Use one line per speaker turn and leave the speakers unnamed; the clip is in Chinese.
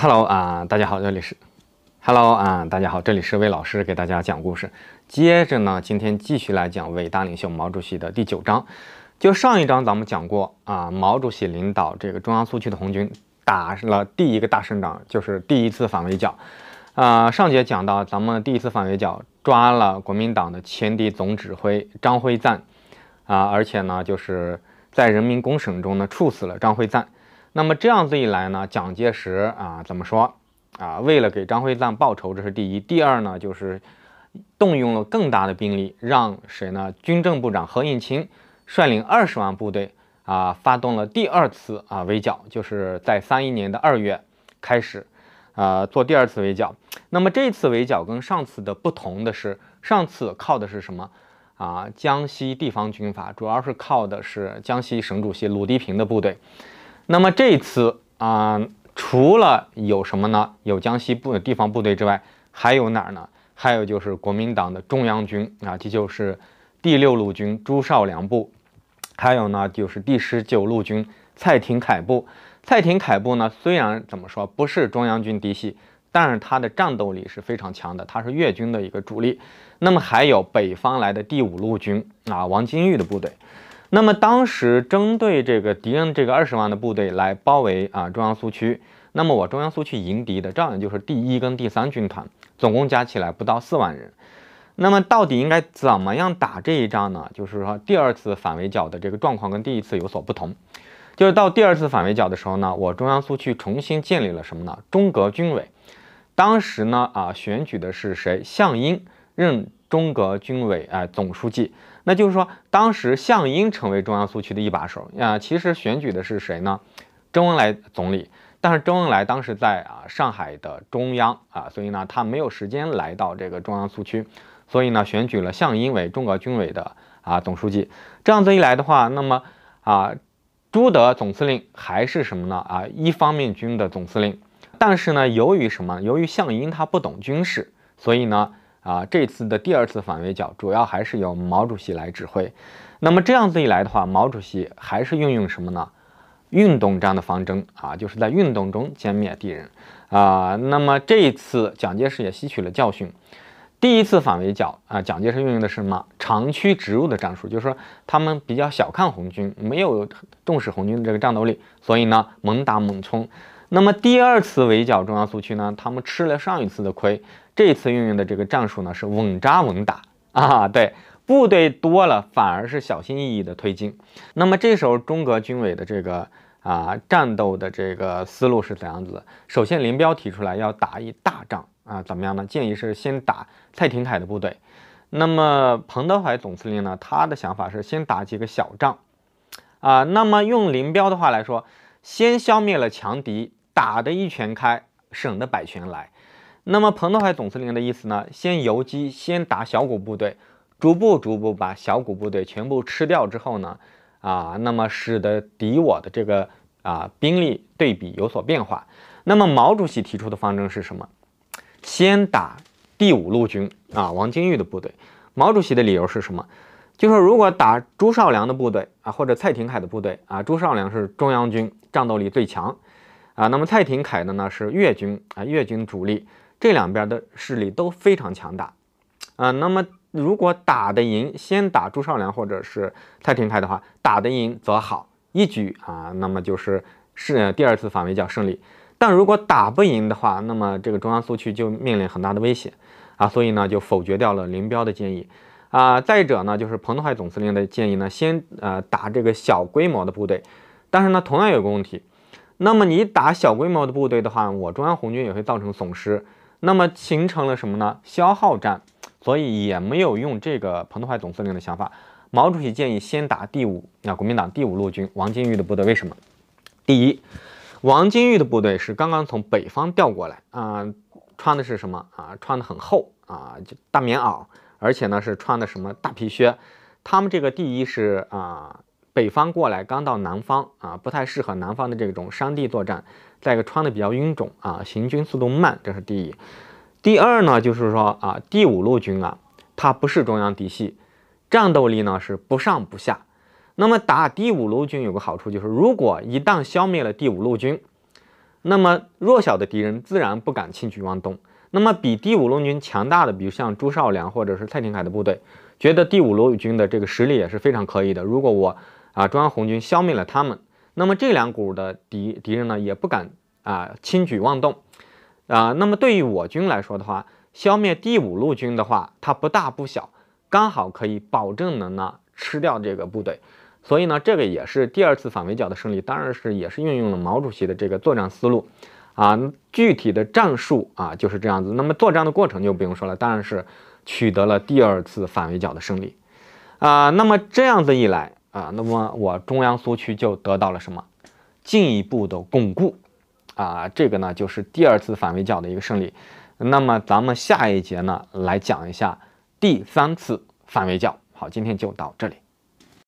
Hello 啊，大家好，这里是 Hello 啊，大家好，这里是魏老师给大家讲故事。接着呢，今天继续来讲伟大领袖毛主席的第九章。就上一章咱们讲过啊，毛主席领导这个中央苏区的红军打了第一个大胜仗，就是第一次反围剿。啊，上节讲到咱们第一次反围剿抓了国民党的前敌总指挥张辉瓒啊，而且呢就是在人民公审中呢处死了张辉瓒。那么这样子一来呢，蒋介石啊怎么说啊？为了给张辉瓒报仇，这是第一。第二呢，就是动用了更大的兵力，让谁呢？军政部长何应钦率领二十万部队啊，发动了第二次啊围剿，就是在三一年的二月开始，呃，做第二次围剿。那么这次围剿跟上次的不同的是，上次靠的是什么啊？江西地方军阀，主要是靠的是江西省主席鲁涤平的部队。那么这次啊，除了有什么呢？有江西部的地方部队之外，还有哪儿呢？还有就是国民党的中央军啊，这就是第六路军朱绍良部，还有呢就是第十九路军蔡廷锴部。蔡廷锴部呢，虽然怎么说不是中央军嫡系，但是他的战斗力是非常强的，他是粤军的一个主力。那么还有北方来的第五路军啊，王金玉的部队。那么当时针对这个敌人这个二十万的部队来包围啊中央苏区，那么我中央苏区迎敌的照样就是第一跟第三军团，总共加起来不到四万人。那么到底应该怎么样打这一仗呢？就是说第二次反围剿的这个状况跟第一次有所不同，就是到第二次反围剿的时候呢，我中央苏区重新建立了什么呢？中革军委。当时呢啊选举的是谁？项英任。中革军委啊，总书记，那就是说，当时项英成为中央苏区的一把手啊。其实选举的是谁呢？周恩来总理。但是周恩来当时在啊上海的中央啊，所以呢，他没有时间来到这个中央苏区，所以呢，选举了项英为中革军委的啊总书记。这样子一来的话，那么啊，朱德总司令还是什么呢？啊，一方面军的总司令。但是呢，由于什么？由于项英他不懂军事，所以呢。啊，这次的第二次反围剿主要还是由毛主席来指挥。那么这样子一来的话，毛主席还是运用什么呢？运动战的方针啊，就是在运动中歼灭敌人啊。那么这一次，蒋介石也吸取了教训，第一次反围剿啊，蒋介石运用的是什么？长驱直入的战术，就是说他们比较小看红军，没有重视红军的这个战斗力，所以呢，猛打猛冲。那么第二次围剿中央苏区呢？他们吃了上一次的亏，这次运用的这个战术呢是稳扎稳打啊。对，部队多了反而是小心翼翼的推进。那么这时候中革军委的这个啊战斗的这个思路是怎样子？首先林彪提出来要打一大仗啊，怎么样呢？建议是先打蔡廷锴的部队。那么彭德怀总司令呢，他的想法是先打几个小仗啊。那么用林彪的话来说，先消灭了强敌。打的一拳开，省得百拳来。那么彭德怀总司令的意思呢？先游击，先打小股部队，逐步逐步把小股部队全部吃掉之后呢？啊，那么使得敌我的这个啊兵力对比有所变化。那么毛主席提出的方针是什么？先打第五路军啊，王金玉的部队。毛主席的理由是什么？就说如果打朱绍良的部队啊，或者蔡廷锴的部队啊，朱绍良是中央军，战斗力最强。啊，那么蔡廷锴的呢是粤军啊，粤军主力，这两边的势力都非常强大，啊，那么如果打得赢，先打朱绍良或者是蔡廷锴的话，打得赢则好，一举啊，那么就是是第二次反围剿胜利。但如果打不赢的话，那么这个中央苏区就面临很大的危险啊，所以呢就否决掉了林彪的建议啊。再者呢就是彭德怀总司令的建议呢，先呃打这个小规模的部队，但是呢同样有个问题。那么你打小规模的部队的话，我中央红军也会造成损失。那么形成了什么呢？消耗战，所以也没有用这个彭德怀总司令的想法。毛主席建议先打第五，啊，国民党第五路军王金玉的部队。为什么？第一，王金玉的部队是刚刚从北方调过来啊，穿的是什么啊？穿的很厚啊，就大棉袄，而且呢是穿的什么大皮靴。他们这个第一是啊。北方过来，刚到南方啊，不太适合南方的这种山地作战。再一个，穿的比较臃肿啊，行军速度慢，这是第一。第二呢，就是说啊，第五路军啊，它不是中央嫡系，战斗力呢是不上不下。那么打第五路军有个好处，就是如果一旦消灭了第五路军，那么弱小的敌人自然不敢轻举妄动。那么比第五路军强大的，比如像朱绍良或者是蔡廷锴的部队，觉得第五路军的这个实力也是非常可以的。如果我啊！中央红军消灭了他们，那么这两股的敌敌人呢，也不敢啊轻举妄动，啊，那么对于我军来说的话，消灭第五路军的话，它不大不小，刚好可以保证能呢吃掉这个部队，所以呢，这个也是第二次反围剿的胜利，当然是也是运用了毛主席的这个作战思路，啊，具体的战术啊就是这样子，那么作战的过程就不用说了，当然是取得了第二次反围剿的胜利，啊，那么这样子一来。啊，那么我中央苏区就得到了什么？进一步的巩固。啊，这个呢就是第二次反围剿的一个胜利。那么咱们下一节呢来讲一下第三次反围剿。好，今天就到这里。